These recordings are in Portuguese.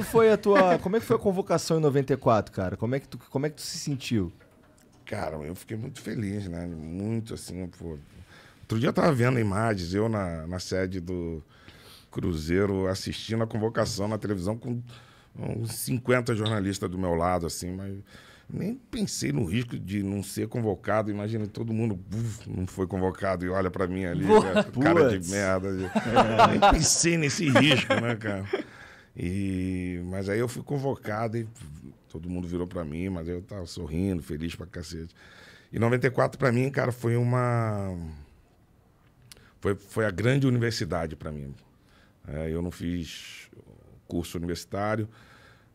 que foi a tua. Como é que foi a convocação em 94, cara? Como é que tu, como é que tu se sentiu? Cara, eu fiquei muito feliz, né? Muito assim, pô. Outro dia eu tava vendo imagens, eu na, na sede do Cruzeiro assistindo a convocação na televisão com uns 50 jornalistas do meu lado, assim, mas nem pensei no risco de não ser convocado. Imagina todo mundo uf, não foi convocado e olha para mim ali, né? cara, de merda. Nem pensei nesse risco, né, cara? E, mas aí eu fui convocado e todo mundo virou para mim, mas eu tava sorrindo, feliz pra cacete. E 94 para mim, cara, foi uma foi, foi a grande universidade para mim. É, eu não fiz curso universitário,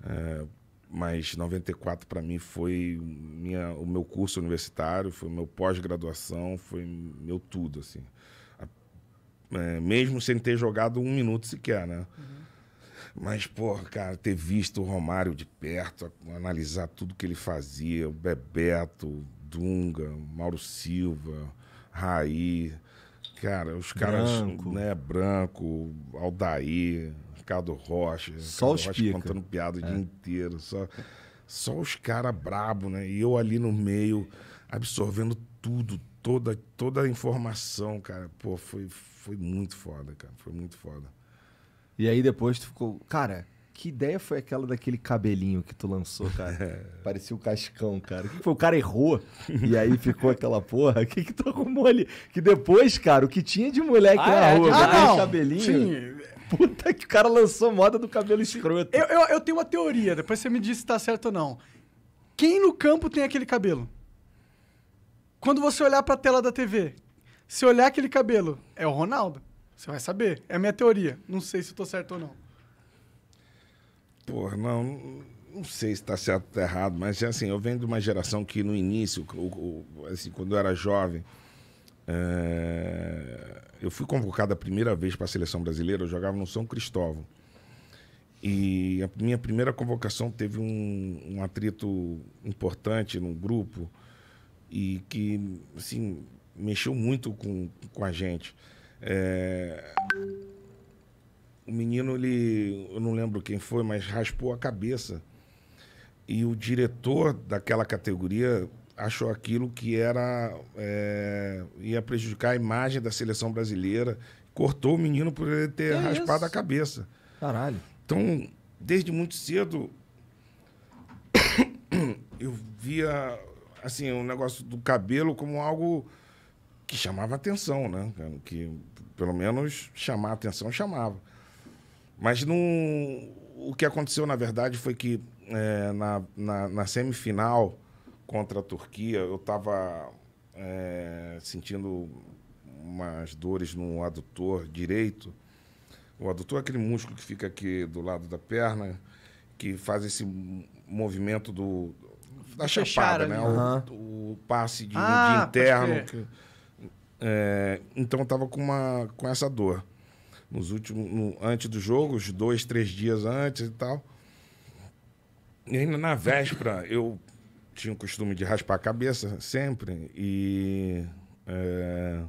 é, mas 94 para mim foi minha, o meu curso universitário, foi meu pós-graduação, foi meu tudo assim. É, mesmo sem ter jogado um minuto sequer, né? Uhum. Mas, porra, cara, ter visto o Romário de perto, analisar tudo que ele fazia, o Bebeto, Dunga, Mauro Silva, Raí, cara, os caras, branco. né, Branco, Aldair, Ricardo Rocha, só Ricardo os Rocha contando piada o é. dia inteiro, só, só os caras brabo, né? E eu ali no meio, absorvendo tudo, toda, toda a informação, cara. Pô, foi, foi muito foda, cara, foi muito foda. E aí depois tu ficou, cara, que ideia foi aquela daquele cabelinho que tu lançou, cara? Parecia um cascão, cara. Que foi? O cara errou e aí ficou aquela porra. O que, que tu arrumou ali? Que depois, cara, o que tinha de moleque ah, na é, rua, ah, não. cabelinho. Sim. Puta que o cara lançou moda do cabelo escroto. Eu, eu, eu tenho uma teoria, depois você me diz se tá certo ou não. Quem no campo tem aquele cabelo? Quando você olhar pra tela da TV, se olhar aquele cabelo, é o Ronaldo. Você vai saber. É a minha teoria. Não sei se estou certo ou não. Porra, não. Não sei se está certo ou tá errado, mas assim, eu venho de uma geração que no início, assim, quando eu era jovem, é... eu fui convocado a primeira vez para a seleção brasileira, eu jogava no São Cristóvão. E a minha primeira convocação teve um, um atrito importante num grupo e que, assim, mexeu muito com, com a gente. É... O menino, ele, eu não lembro quem foi, mas raspou a cabeça. E o diretor daquela categoria achou aquilo que era é... ia prejudicar a imagem da seleção brasileira. Cortou o menino por ele ter que raspado isso? a cabeça. Caralho. Então, desde muito cedo, eu via assim o um negócio do cabelo como algo que chamava atenção, né? Que pelo menos chamar atenção chamava. Mas não, o que aconteceu, na verdade, foi que é, na, na, na, semifinal contra a Turquia, eu estava é, sentindo umas dores no adutor direito. O adutor é aquele músculo que fica aqui do lado da perna, que faz esse movimento do, da chapada, né? Uhum. O, o, passe de, ah, de interno. Que... É, então eu tava com, uma, com essa dor. Nos últimos, no, antes do jogo, os dois, três dias antes e tal. E ainda na véspera, eu tinha o costume de raspar a cabeça sempre. E. É,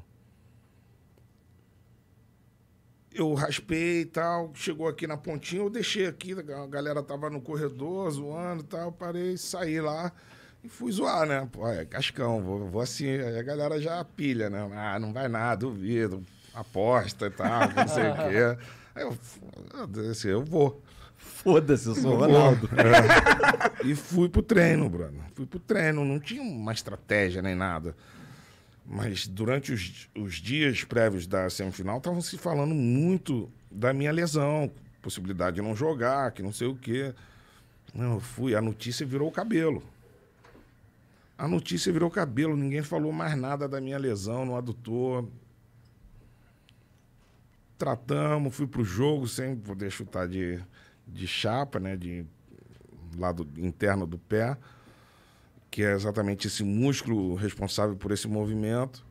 eu raspei e tal, chegou aqui na pontinha, eu deixei aqui, a galera tava no corredor zoando e tal, parei, saí lá. E fui zoar, né? Pô, é cascão, vou, vou assim. Aí a galera já pilha, né? Ah, não vai nada, duvido, aposta e tal, não sei o quê. Aí eu, assim, eu vou. Foda-se, eu sou o Ronaldo. É. e fui pro treino, Bruno. Fui pro treino, não tinha uma estratégia nem nada. Mas durante os, os dias prévios da semifinal, estavam se falando muito da minha lesão, possibilidade de não jogar, que não sei o quê. eu fui, a notícia virou o cabelo. A notícia virou cabelo, ninguém falou mais nada da minha lesão no adutor. Tratamos, fui pro jogo, sem poder chutar de, de chapa, né? De lado interno do pé, que é exatamente esse músculo responsável por esse movimento.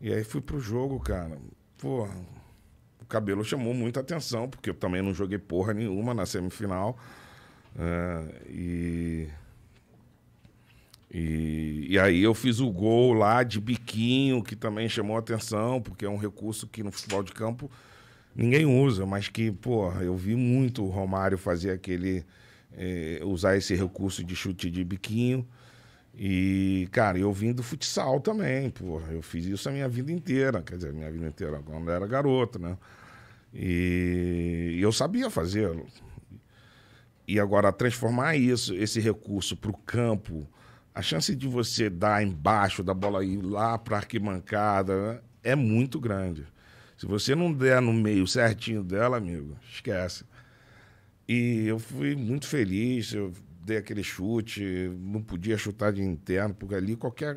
E aí fui pro jogo, cara. Porra, o cabelo chamou muita atenção, porque eu também não joguei porra nenhuma na semifinal. É, e e, e, aí eu fiz o gol lá de biquinho, que também chamou atenção, porque é um recurso que no futebol de campo ninguém usa, mas que, pô, eu vi muito o Romário fazer aquele. Eh, usar esse recurso de chute de biquinho. E, cara, eu vim do futsal também, pô. Eu fiz isso a minha vida inteira, quer dizer, a minha vida inteira, quando eu era garoto, né? E, e eu sabia fazer. E agora, transformar isso, esse recurso para o campo a chance de você dar embaixo da bola ir lá para arquibancada né, é muito grande. Se você não der no meio certinho dela, amigo, esquece. E eu fui muito feliz, eu dei aquele chute, não podia chutar de interno, porque ali qualquer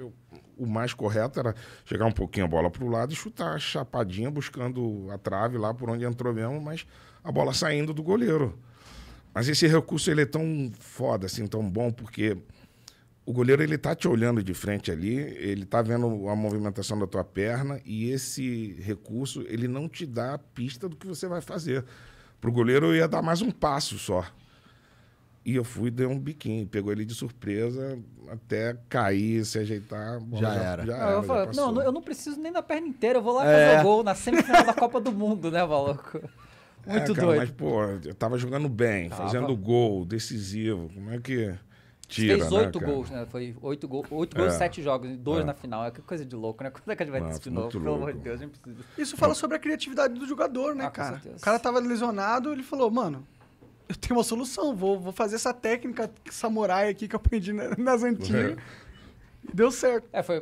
o mais correto era chegar um pouquinho a bola para o lado e chutar chapadinha, buscando a trave lá por onde entrou mesmo, mas a bola saindo do goleiro. Mas esse recurso ele é tão foda, assim, tão bom, porque o goleiro ele tá te olhando de frente ali, ele tá vendo a movimentação da tua perna e esse recurso ele não te dá a pista do que você vai fazer. Pro goleiro eu ia dar mais um passo só. E eu fui, dei um biquinho, pegou ele de surpresa, até cair, se ajeitar. Bom, já, já, era. Já era eu falei, já não, eu não preciso nem da perna inteira, eu vou lá é. fazer o gol na semifinal da Copa do Mundo, né, maluco? É, Muito é, cara, doido. Mas, pô, eu tava jogando bem, tava. fazendo gol, decisivo. Como é que. Tira, fez né, oito né, gols, né? Foi oito, é. gols oito gols, é. sete jogos, dois é. na final. É que coisa de louco, né? Quando é que a gente vai Nossa, de novo? Pelo amor de Deus, a gente precisa. Isso fala sobre a criatividade do jogador, né, ah, cara? O cara tava lesionado, ele falou, mano, eu tenho uma solução, vou, vou fazer essa técnica samurai aqui que eu aprendi nas antigas. É. Deu certo. É, foi,